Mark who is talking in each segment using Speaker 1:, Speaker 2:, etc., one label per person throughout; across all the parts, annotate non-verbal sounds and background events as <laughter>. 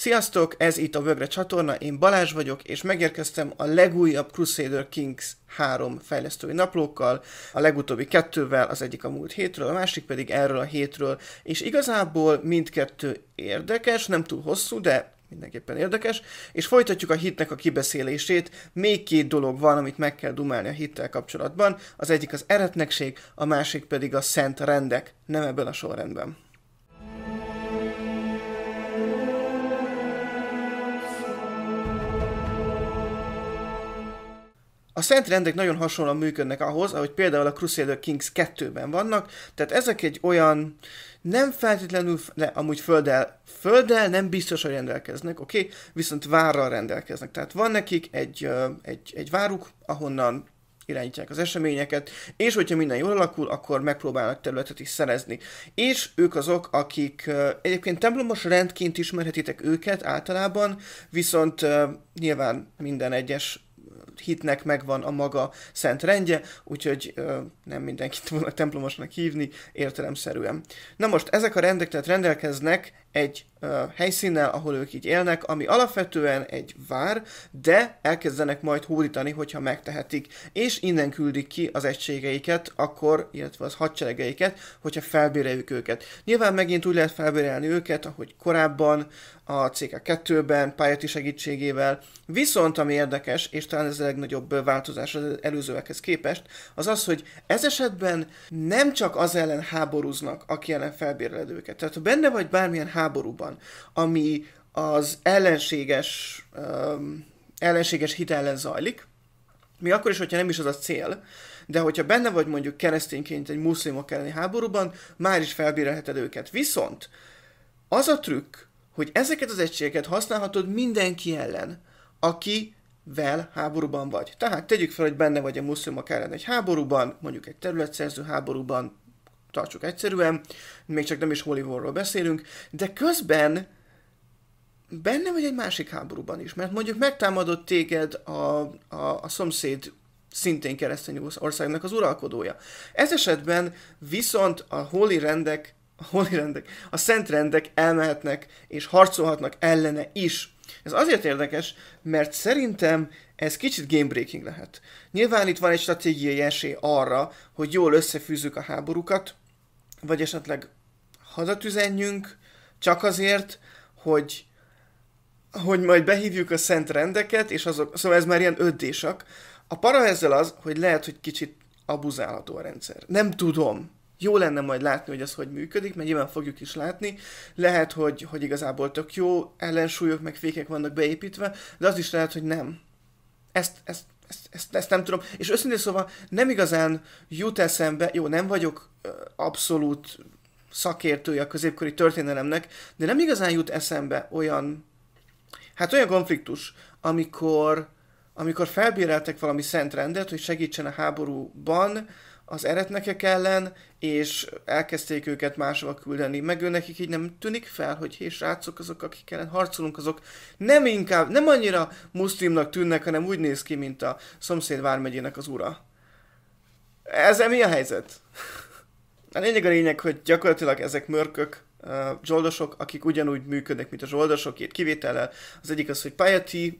Speaker 1: Sziasztok, ez itt a Bögre csatorna, én Balázs vagyok, és megérkeztem a legújabb Crusader Kings 3 fejlesztői naplókkal, a legutóbbi kettővel, az egyik a múlt hétről, a másik pedig erről a hétről, és igazából mindkettő érdekes, nem túl hosszú, de mindenképpen érdekes, és folytatjuk a hitnek a kibeszélését. Még két dolog van, amit meg kell dumálni a hittel kapcsolatban, az egyik az eretnekség, a másik pedig a szent rendek, nem ebben a sorrendben. A szent rendek nagyon hasonlóan működnek ahhoz, ahogy például a Crusader Kings 2-ben vannak, tehát ezek egy olyan nem feltétlenül, de amúgy földdel, földdel nem biztos, hogy rendelkeznek, oké, okay? viszont várral rendelkeznek. Tehát van nekik egy, egy, egy váruk, ahonnan irányítják az eseményeket, és hogyha minden jól alakul, akkor megpróbálnak területet is szerezni. És ők azok, akik egyébként templomos rendként ismerhetitek őket általában, viszont nyilván minden egyes hitnek megvan a maga szent rendje, úgyhogy ö, nem mindenkit volna <laughs> templomosnak hívni értelemszerűen. Na most ezek a rendek tehát rendelkeznek egy ö, helyszínnel, ahol ők így élnek, ami alapvetően egy vár, de elkezdenek majd hódítani, hogyha megtehetik. És innen küldik ki az egységeiket, akkor, illetve az hadseregeiket, hogyha felbéreljük őket. Nyilván megint úgy lehet felbérelni őket, ahogy korábban a CK2-ben, pályati segítségével. Viszont ami érdekes, és talán ez a legnagyobb változás az előzőekhez képest, az az, hogy ez esetben nem csak az ellen háborúznak, aki ellen felbéreled őket. Tehát ha benne vagy bármilyen háborúban, ami az ellenséges, um, ellenséges hit ellen zajlik, mi akkor is, hogyha nem is az a cél, de hogyha benne vagy mondjuk keresztényként egy muszlimok elleni háborúban, már is felbírálheted őket. Viszont az a trükk, hogy ezeket az egységeket használhatod mindenki ellen, aki vel háborúban vagy. Tehát tegyük fel, hogy benne vagy a muszlimok ellen egy háborúban, mondjuk egy területszerző háborúban, tartsuk egyszerűen, még csak nem is Hollywoodról beszélünk, de közben benne vagy egy másik háborúban is, mert mondjuk megtámadott téged a, a, a szomszéd szintén keresztény országnak az uralkodója. Ez esetben viszont a holi rendek, a holi rendek, a szent rendek elmehetnek és harcolhatnak ellene is. Ez azért érdekes, mert szerintem ez kicsit gamebreaking lehet. Nyilván itt van egy stratégiai esély arra, hogy jól összefűzzük a háborúkat, vagy esetleg hazatüzenjünk, csak azért, hogy hogy majd behívjuk a szent rendeket, és azok, szóval ez már ilyen öddésak. A para ezzel az, hogy lehet, hogy kicsit abuzálható a rendszer. Nem tudom jó lenne majd látni, hogy az hogy működik, mert nyilván fogjuk is látni. Lehet, hogy, hogy igazából tök jó ellensúlyok meg fékek vannak beépítve, de az is lehet, hogy nem. Ezt, ezt, ezt, ezt, ezt nem tudom. És őszintén szóval nem igazán jut eszembe, jó, nem vagyok abszolút szakértője a középkori történelemnek, de nem igazán jut eszembe olyan, hát olyan konfliktus, amikor, amikor felbíráltak valami szent rendet, hogy segítsen a háborúban, az eretnekek ellen, és elkezdték őket máshova küldeni, meg ő nekik így nem tűnik fel, hogy hé srácok, azok, akik ellen harcolunk, azok nem inkább, nem annyira muszlimnak tűnnek, hanem úgy néz ki, mint a szomszéd vármegyének az ura. ez mi a helyzet? A lényeg a lényeg, hogy gyakorlatilag ezek mörkök, zsoldosok, akik ugyanúgy működnek, mint a zsoldosok, két kivétellel. Az egyik az, hogy piety,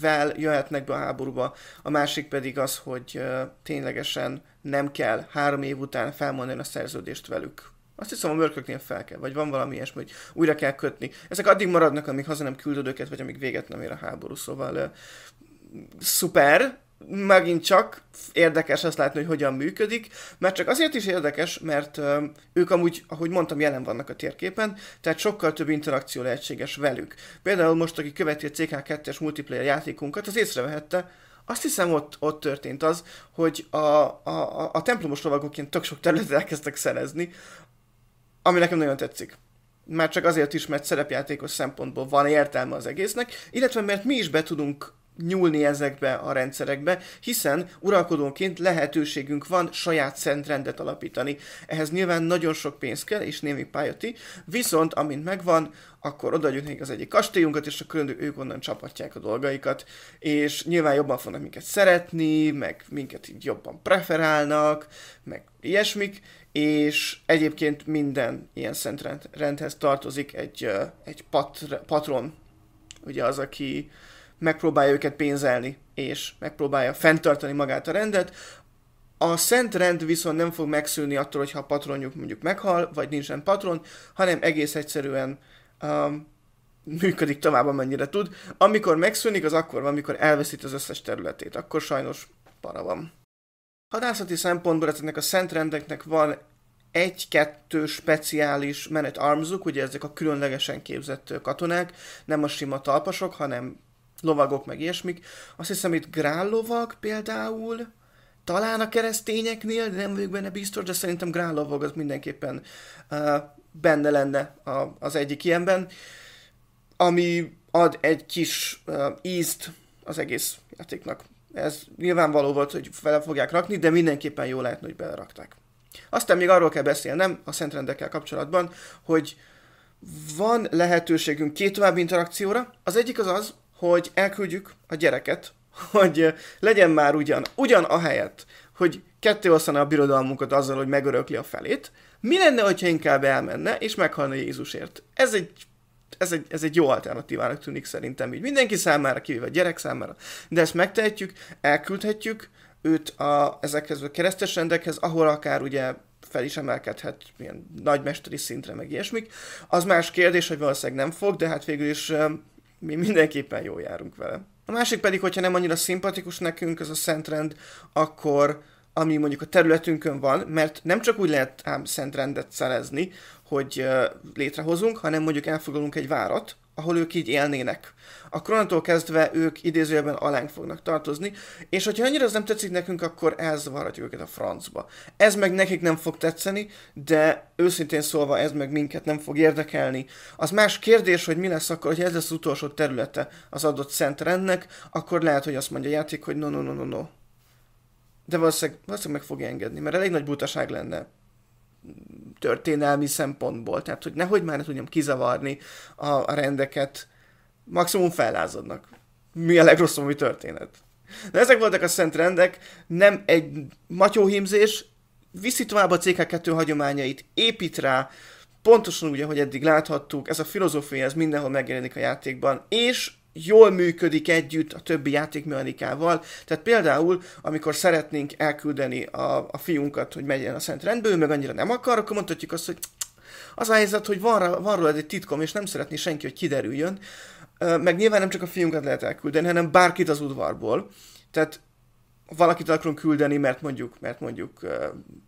Speaker 1: vel jöhetnek be a háborúba, a másik pedig az, hogy ténylegesen nem kell három év után felmondani a szerződést velük. Azt hiszem a mörköknél fel kell, vagy van valami ilyesmi, hogy újra kell kötni. Ezek addig maradnak, amíg haza nem küldöd őket, vagy amíg véget nem ér a háború, szóval szuper, megint csak érdekes azt látni, hogy hogyan működik, mert csak azért is érdekes, mert ők amúgy, ahogy mondtam, jelen vannak a térképen, tehát sokkal több interakció lehetséges velük. Például most, aki követi a CK2-es multiplayer játékunkat, az észrevehette, azt hiszem ott, ott történt az, hogy a, a, a templomos lovagokként tök sok területet elkezdtek szerezni, ami nekem nagyon tetszik már csak azért is, mert szerepjátékos szempontból van értelme az egésznek, illetve mert mi is be tudunk nyúlni ezekbe a rendszerekbe, hiszen uralkodónként lehetőségünk van saját szentrendet alapítani. Ehhez nyilván nagyon sok pénz kell, és némi pályati, viszont amint megvan, akkor odaadjuk nekik az egyik kastélyunkat, és különböző ők onnan csapatják a dolgaikat, és nyilván jobban fognak minket szeretni, meg minket így jobban preferálnak, meg ilyesmik, és egyébként minden ilyen szentrendhez tartozik egy, egy patr- patron, ugye az, aki, megpróbálja őket pénzelni, és megpróbálja fenntartani magát a rendet. A szent rend viszont nem fog megszűnni attól, hogyha a patronjuk mondjuk meghal, vagy nincsen patron, hanem egész egyszerűen um, működik tovább, amennyire tud. Amikor megszűnik, az akkor van, amikor elveszít az összes területét. Akkor sajnos para van. Hadászati szempontból ezeknek a rendeknek van egy-kettő speciális menet armzuk, ugye ezek a különlegesen képzett katonák, nem a sima talpasok, hanem lovagok, meg ilyesmik. Azt hiszem itt grál lovag például, talán a keresztényeknél, de nem vagyok benne biztos, de szerintem grál lovag az mindenképpen uh, benne lenne a, az egyik ilyenben, ami ad egy kis uh, ízt az egész játéknak. Ez nyilvánvaló volt, hogy fele fogják rakni, de mindenképpen jó lehet, hogy belerakták. Aztán még arról kell beszélnem a szentrendekkel kapcsolatban, hogy van lehetőségünk két további interakcióra. Az egyik az az, hogy elküldjük a gyereket, hogy eh, legyen már ugyan, ugyan a helyet, hogy ketté osztaná a birodalmunkat azzal, hogy megörökli a felét, mi lenne, hogyha inkább elmenne és meghalna Jézusért? Ez egy ez egy, ez egy jó alternatívának tűnik szerintem így mindenki számára, kivéve a gyerek számára. De ezt megtehetjük, elküldhetjük őt a, ezekhez a keresztes rendekhez, ahol akár ugye fel is emelkedhet ilyen nagymesteri szintre, meg ilyesmik. Az más kérdés, hogy valószínűleg nem fog, de hát végül is eh, mi mindenképpen jól járunk vele. A másik pedig, hogyha nem annyira szimpatikus nekünk ez a szentrend, akkor ami mondjuk a területünkön van, mert nem csak úgy lehet ám szentrendet szerezni, hogy létrehozunk, hanem mondjuk elfoglalunk egy várat, ahol ők így élnének. A onnantól kezdve ők idézőjelben alánk fognak tartozni, és hogyha annyira az nem tetszik nekünk, akkor elzavarhatjuk őket a francba. Ez meg nekik nem fog tetszeni, de őszintén szólva ez meg minket nem fog érdekelni. Az más kérdés, hogy mi lesz akkor, hogy ez lesz az utolsó területe az adott szent rendnek, akkor lehet, hogy azt mondja a játék, hogy no, no, no, no, no. De valószínűleg, valószínűleg meg fogja engedni, mert elég nagy butaság lenne történelmi szempontból. Tehát, hogy nehogy már ne tudjam kizavarni a, a rendeket, maximum fellázadnak. Mi a legrosszabb, ami történet. De ezek voltak a szent rendek, nem egy matyóhímzés, viszi tovább a CK2 hagyományait, épít rá, pontosan úgy, ahogy eddig láthattuk, ez a filozófia, ez mindenhol megjelenik a játékban, és jól működik együtt a többi játékmechanikával. Tehát például, amikor szeretnénk elküldeni a, a fiunkat, hogy megyen a Szent rendből, meg annyira nem akar, akkor mondhatjuk azt, hogy az a helyzet, hogy van, rá, van róla egy titkom, és nem szeretné senki, hogy kiderüljön. Meg nyilván nem csak a fiunkat lehet elküldeni, hanem bárkit az udvarból. Tehát valakit akarunk küldeni, mert mondjuk, mert mondjuk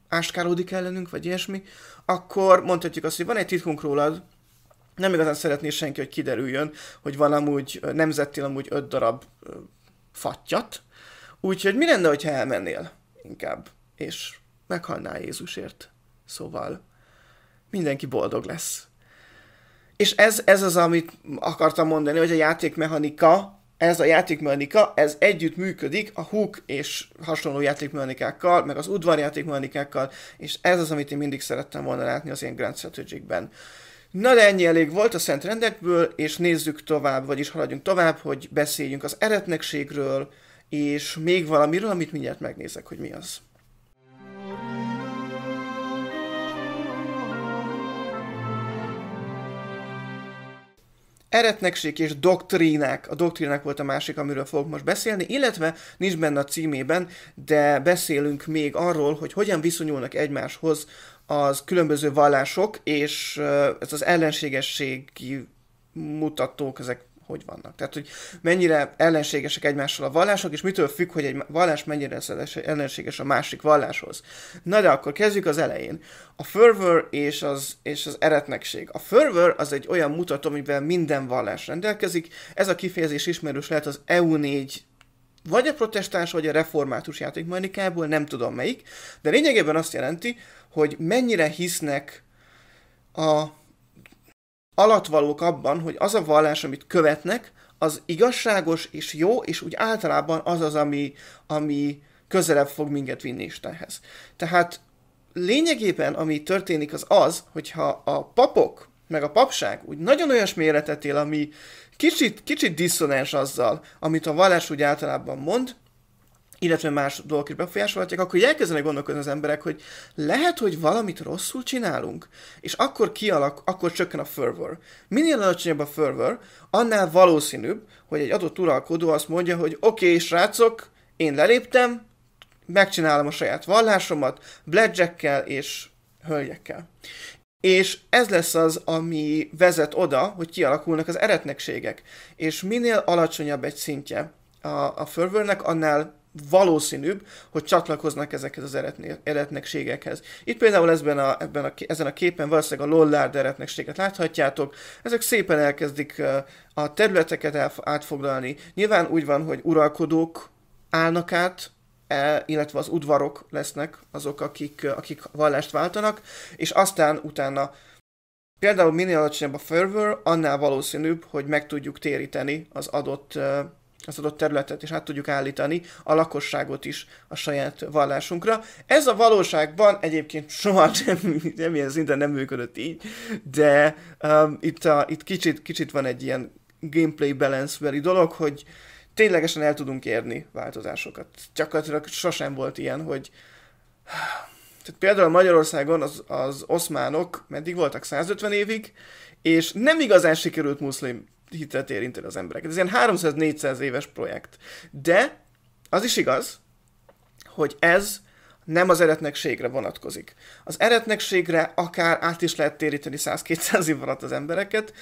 Speaker 1: áskálódik ellenünk, vagy ilyesmi, akkor mondhatjuk azt, hogy van egy titkunk rólad, nem igazán szeretné senki, hogy kiderüljön, hogy valamúgy nemzettél amúgy öt darab fattyat, úgyhogy mi lenne, ha elmennél inkább, és meghalnál Jézusért. Szóval mindenki boldog lesz. És ez, ez az, amit akartam mondani, hogy a játékmechanika, ez a játékmechanika, ez együtt működik a hook és hasonló játékmechanikákkal, meg az udvarjátékmechanikákkal, és ez az, amit én mindig szerettem volna látni az ilyen Grand strategy -ben. Na de ennyi elég volt a szent rendekből, és nézzük tovább, vagyis haladjunk tovább, hogy beszéljünk az eretnekségről, és még valamiről, amit mindjárt megnézek, hogy mi az. eretnekség és doktrínák. A doktrínák volt a másik, amiről fogok most beszélni, illetve nincs benne a címében, de beszélünk még arról, hogy hogyan viszonyulnak egymáshoz az különböző vallások, és ez az ellenségességi mutatók, ezek hogy vannak. Tehát, hogy mennyire ellenségesek egymással a vallások, és mitől függ, hogy egy vallás mennyire ellenséges a másik valláshoz. Na de akkor kezdjük az elején. A fervor és az, és az eretnekség. A fervor az egy olyan mutató, amivel minden vallás rendelkezik. Ez a kifejezés ismerős lehet az EU4 vagy a protestáns, vagy a református játékmanikából, nem tudom melyik, de lényegében azt jelenti, hogy mennyire hisznek a alatvalók abban, hogy az a vallás, amit követnek, az igazságos és jó, és úgy általában az az, ami, ami közelebb fog minket vinni Istenhez. Tehát lényegében, ami történik, az az, hogyha a papok, meg a papság úgy nagyon olyas méretet él, ami kicsit, kicsit diszonens azzal, amit a vallás úgy általában mond, illetve más dolgok is befolyásolhatják, akkor elkezdenek gondolkozni az emberek, hogy lehet, hogy valamit rosszul csinálunk, és akkor kialak, akkor csökken a fervor. Minél alacsonyabb a fervor, annál valószínűbb, hogy egy adott uralkodó azt mondja, hogy oké, okay, srácok, én leléptem, megcsinálom a saját vallásomat, bledzsekkel és hölgyekkel. És ez lesz az, ami vezet oda, hogy kialakulnak az eretnekségek. És minél alacsonyabb egy szintje a, a fervornek, annál valószínűbb, hogy csatlakoznak ezekhez az eretnekségekhez. Itt például ezben a, ebben a, ezen a képen valószínűleg a Lollard eretnekséget láthatjátok. Ezek szépen elkezdik a területeket átfoglalni. Nyilván úgy van, hogy uralkodók állnak át, e, illetve az udvarok lesznek azok, akik, akik vallást váltanak, és aztán utána például minél alacsonyabb a fervor, annál valószínűbb, hogy meg tudjuk téríteni az adott az adott területet, és át tudjuk állítani a lakosságot is a saját vallásunkra. Ez a valóságban egyébként soha nem, semmilyen <laughs> szinten nem működött így, de um, itt, a, itt kicsit, kicsit van egy ilyen gameplay balance dolog, hogy ténylegesen el tudunk érni változásokat. Gyakorlatilag sosem volt ilyen, hogy <sighs> tehát például Magyarországon az, az oszmánok meddig voltak 150 évig, és nem igazán sikerült muszlim hitet érinteni az embereket. Ez ilyen 300-400 éves projekt. De az is igaz, hogy ez nem az eretnekségre vonatkozik. Az eretnekségre akár át is lehet téríteni 100-200 év alatt az embereket,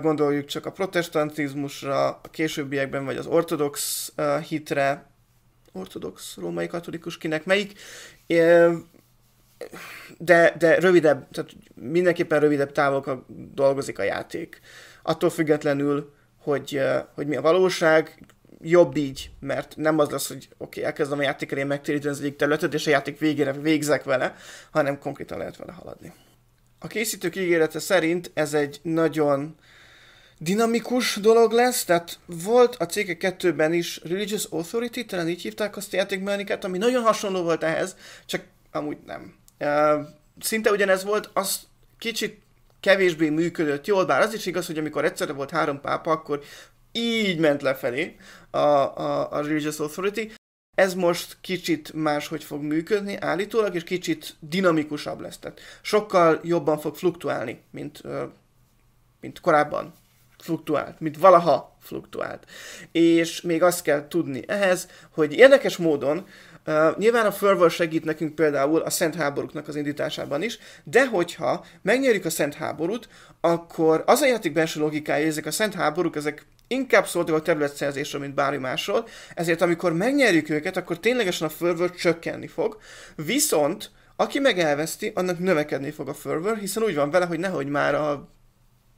Speaker 1: gondoljuk csak a protestantizmusra, a későbbiekben, vagy az ortodox hitre, ortodox római katolikus kinek melyik, de, de rövidebb, tehát mindenképpen rövidebb távokkal dolgozik a játék attól függetlenül, hogy, hogy mi a valóság, jobb így, mert nem az lesz, hogy oké, okay, elkezdem a elé megtéríteni az egyik területet, és a játék végére végzek vele, hanem konkrétan lehet vele haladni. A készítők ígérete szerint ez egy nagyon dinamikus dolog lesz, tehát volt a cége kettőben is Religious Authority, talán így hívták azt a játékmechanikát, ami nagyon hasonló volt ehhez, csak amúgy nem. Uh, szinte ugyanez volt, az kicsit kevésbé működött jól, bár az is igaz, hogy amikor egyszerre volt három pápa, akkor így ment lefelé a, a, a Religious Authority. Ez most kicsit máshogy fog működni állítólag, és kicsit dinamikusabb lesz. Tehát sokkal jobban fog fluktuálni, mint, mint korábban fluktuált, mint valaha fluktuált. És még azt kell tudni ehhez, hogy érdekes módon Uh, nyilván a fölvör segít nekünk például a Szent Háborúknak az indításában is, de hogyha megnyerjük a Szent Háborút, akkor az a játék belső logikája, ezek a Szent Háborúk, ezek inkább szóltak a területszerzésről, mint bármi másról, ezért amikor megnyerjük őket, akkor ténylegesen a fölvör csökkenni fog, viszont aki meg elveszti, annak növekedni fog a fölvör, hiszen úgy van vele, hogy nehogy már a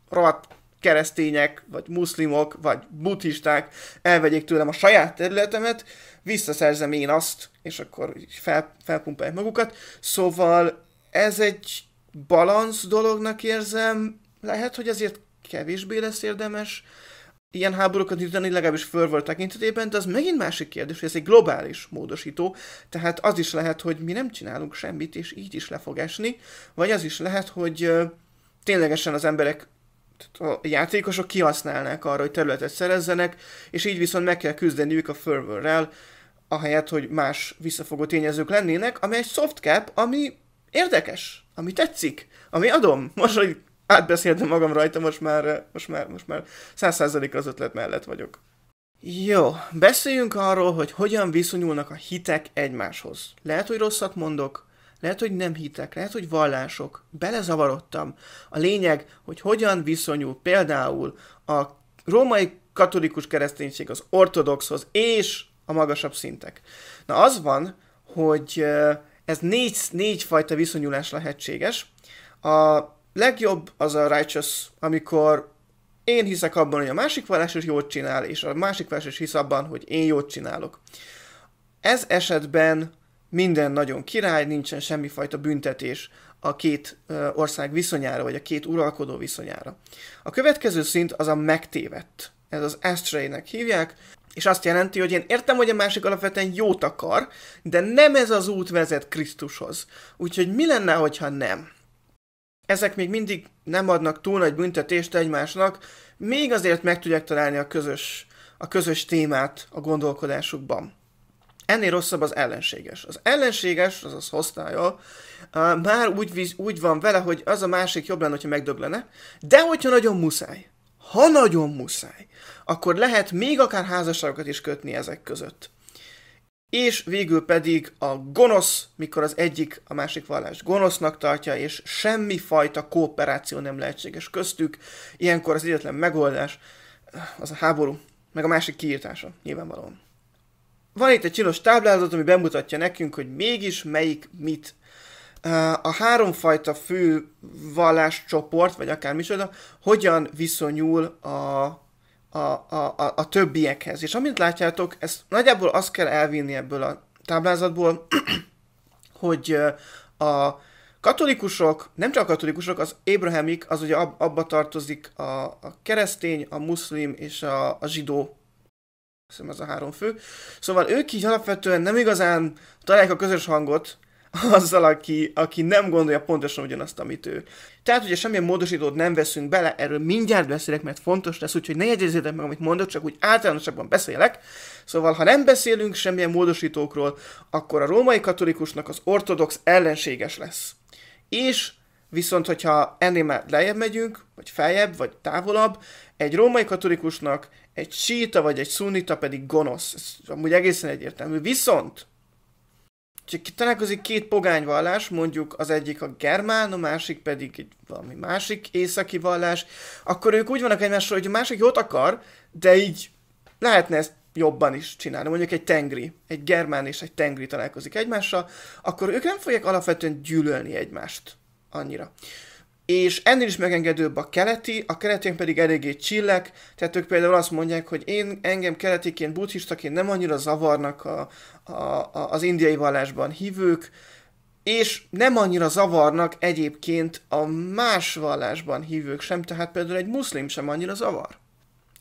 Speaker 1: rohadt keresztények, vagy muszlimok, vagy buddhisták elvegyék tőlem a saját területemet, visszaszerzem én azt, és akkor fel, felpumpálják magukat. Szóval ez egy balansz dolognak érzem, lehet, hogy ezért kevésbé lesz érdemes ilyen háborúkat indítani, legalábbis fölvölt tekintetében, de az megint másik kérdés, hogy ez egy globális módosító, tehát az is lehet, hogy mi nem csinálunk semmit, és így is le fog esni, vagy az is lehet, hogy ténylegesen az emberek a játékosok kihasználnák arra, hogy területet szerezzenek, és így viszont meg kell küzdeniük a fervorrel, ahelyett, hogy más visszafogó tényezők lennének, ami egy soft cap, ami érdekes, ami tetszik, ami adom. Most, hogy átbeszéltem magam rajta, most már, most már, most már 100 az ötlet mellett vagyok. Jó, beszéljünk arról, hogy hogyan viszonyulnak a hitek egymáshoz. Lehet, hogy rosszat mondok, lehet, hogy nem hitek, lehet, hogy vallások. Belezavarodtam. A lényeg, hogy hogyan viszonyul például a római katolikus kereszténység az ortodoxhoz és a magasabb szintek. Na az van, hogy ez négy, négy fajta viszonyulás lehetséges. A legjobb az a righteous, amikor én hiszek abban, hogy a másik vallás is jót csinál, és a másik vallás is hisz abban, hogy én jót csinálok. Ez esetben minden nagyon király, nincsen semmifajta büntetés a két ország viszonyára, vagy a két uralkodó viszonyára. A következő szint az a megtévedt. Ez az astray hívják, és azt jelenti, hogy én értem, hogy a másik alapvetően jót akar, de nem ez az út vezet Krisztushoz. Úgyhogy mi lenne, hogyha nem? Ezek még mindig nem adnak túl nagy büntetést egymásnak, még azért meg tudják találni a közös, a közös témát a gondolkodásukban. Ennél rosszabb az ellenséges. Az ellenséges, azaz hoztája, már úgy, víz, úgy van vele, hogy az a másik jobb lenne, hogyha megdöglene, de hogyha nagyon muszáj, ha nagyon muszáj, akkor lehet még akár házasságokat is kötni ezek között. És végül pedig a gonosz, mikor az egyik a másik vallást gonosznak tartja, és semmi fajta kooperáció nem lehetséges köztük, ilyenkor az egyetlen megoldás az a háború, meg a másik kiírtása, nyilvánvalóan. Van itt egy csinos táblázat, ami bemutatja nekünk, hogy mégis melyik mit. A háromfajta fő valláscsoport, vagy akár micsoda, hogyan viszonyul a, a, a, a, a többiekhez. És amint látjátok, ezt nagyjából azt kell elvinni ebből a táblázatból, <clears throat> hogy a katolikusok, nem csak a katolikusok, az ébrahemik, az ugye ab, abba tartozik a, a keresztény, a muszlim és a, a zsidó hiszem ez a három fő. Szóval ők így alapvetően nem igazán találják a közös hangot azzal, aki, aki nem gondolja pontosan ugyanazt, amit ő. Tehát ugye semmilyen módosítót nem veszünk bele, erről mindjárt beszélek, mert fontos lesz, úgyhogy ne jegyezzétek meg, amit mondok, csak úgy általánosabban beszélek. Szóval, ha nem beszélünk semmilyen módosítókról, akkor a római katolikusnak az ortodox ellenséges lesz. És viszont, hogyha ennél már lejjebb megyünk, vagy feljebb, vagy távolabb, egy római katolikusnak egy síta vagy egy szunita pedig gonosz. Ez amúgy egészen egyértelmű. Viszont, csak találkozik két pogány vallás, mondjuk az egyik a germán, a másik pedig egy valami másik északi vallás, akkor ők úgy vannak egymással, hogy a másik jót akar, de így lehetne ezt jobban is csinálni. Mondjuk egy tengri, egy germán és egy tengri találkozik egymással, akkor ők nem fogják alapvetően gyűlölni egymást annyira és ennél is megengedőbb a keleti, a keletén pedig eléggé csillek, tehát ők például azt mondják, hogy én engem keletiként, buddhistaként nem annyira zavarnak a, a, a, az indiai vallásban hívők, és nem annyira zavarnak egyébként a más vallásban hívők sem, tehát például egy muszlim sem annyira zavar.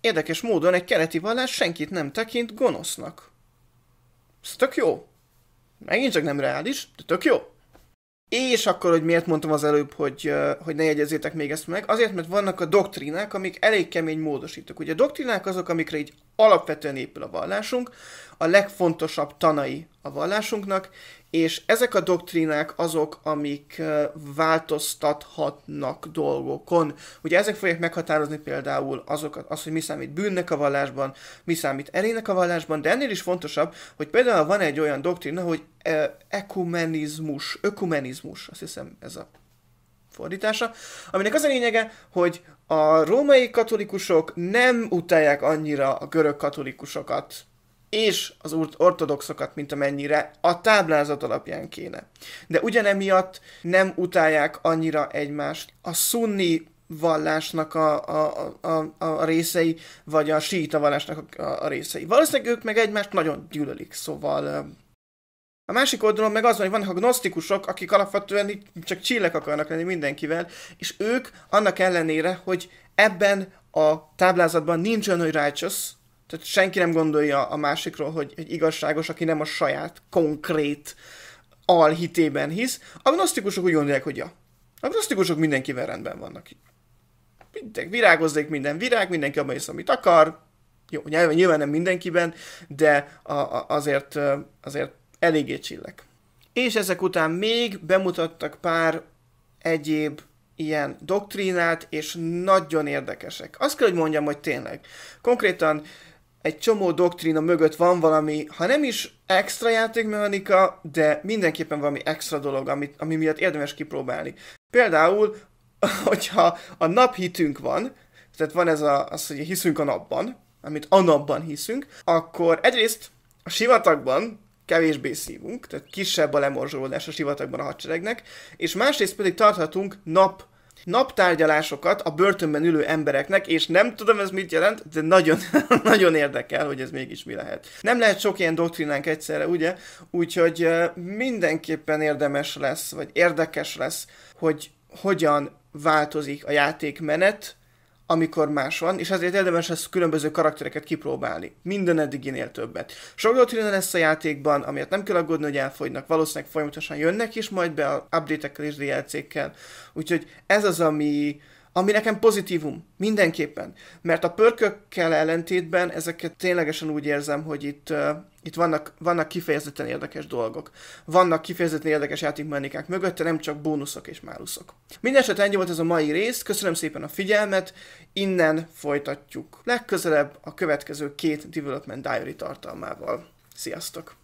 Speaker 1: Érdekes módon egy keleti vallás senkit nem tekint gonosznak. Ez tök jó. Megint csak nem reális, de tök jó. És akkor, hogy miért mondtam az előbb, hogy, hogy ne jegyezzétek még ezt meg, azért, mert vannak a doktrinák, amik elég kemény módosítók. Ugye a doktrinák azok, amikre így alapvetően épül a vallásunk, a legfontosabb tanai a vallásunknak, és ezek a doktrinák azok, amik változtathatnak dolgokon. Ugye ezek fogják meghatározni például azokat, az, hogy mi számít bűnnek a vallásban, mi számít erének a vallásban, de ennél is fontosabb, hogy például van egy olyan doktrina, hogy ekumenizmus, ökumenizmus, azt hiszem ez a fordítása, aminek az a lényege, hogy a római katolikusok nem utálják annyira a görög katolikusokat, és az ortodoxokat, mint amennyire a táblázat alapján kéne. De ugyanemiatt nem utálják annyira egymást. A szunni vallásnak a, a, a, a részei, vagy a síita vallásnak a, a részei. Valószínűleg ők meg egymást nagyon gyűlölik, szóval a másik oldalon meg az van, hogy vannak a gnosztikusok, akik alapvetően csak csillek akarnak lenni mindenkivel, és ők annak ellenére, hogy ebben a táblázatban nincs olyan, hogy righteous, tehát senki nem gondolja a másikról, hogy, egy igazságos, aki nem a saját konkrét alhitében hisz. Agnosztikusok úgy gondolják, hogy ja. Agnosztikusok mindenkivel rendben vannak. Mindenki, virágozzék minden virág, mindenki abban is, amit akar. Jó, nyilván, nyilván nem mindenkiben, de a, a, azért, azért eléggé csillek. És ezek után még bemutattak pár egyéb ilyen doktrínát, és nagyon érdekesek. Azt kell, hogy mondjam, hogy tényleg. Konkrétan egy csomó doktrina mögött van valami, ha nem is extra játékmechanika, de mindenképpen valami extra dolog, amit, ami miatt érdemes kipróbálni. Például, <laughs> hogyha a naphitünk van, tehát van ez a, az, hogy hiszünk a napban, amit a napban hiszünk, akkor egyrészt a sivatagban kevésbé szívunk, tehát kisebb a lemorzsolódás a sivatagban a hadseregnek, és másrészt pedig tarthatunk nap naptárgyalásokat a börtönben ülő embereknek, és nem tudom ez mit jelent, de nagyon, <laughs> nagyon érdekel, hogy ez mégis mi lehet. Nem lehet sok ilyen doktrinánk egyszerre, ugye? Úgyhogy mindenképpen érdemes lesz, vagy érdekes lesz, hogy hogyan változik a játékmenet, amikor más van, és ezért érdemes ezt különböző karaktereket kipróbálni. Minden eddiginél többet. Sok dolog lesz a játékban, amiért nem kell aggódni, hogy elfogynak. Valószínűleg folyamatosan jönnek is majd be a update-ekkel és DLC-kkel. Úgyhogy ez az, ami ami nekem pozitívum, mindenképpen. Mert a pörkökkel ellentétben ezeket ténylegesen úgy érzem, hogy itt, uh, itt vannak, vannak kifejezetten érdekes dolgok. Vannak kifejezetten érdekes játékmenikák mögötte, nem csak bónuszok és máluszok. Mindenesetre ennyi volt ez a mai rész, köszönöm szépen a figyelmet, innen folytatjuk legközelebb a következő két Development Diary tartalmával. Sziasztok!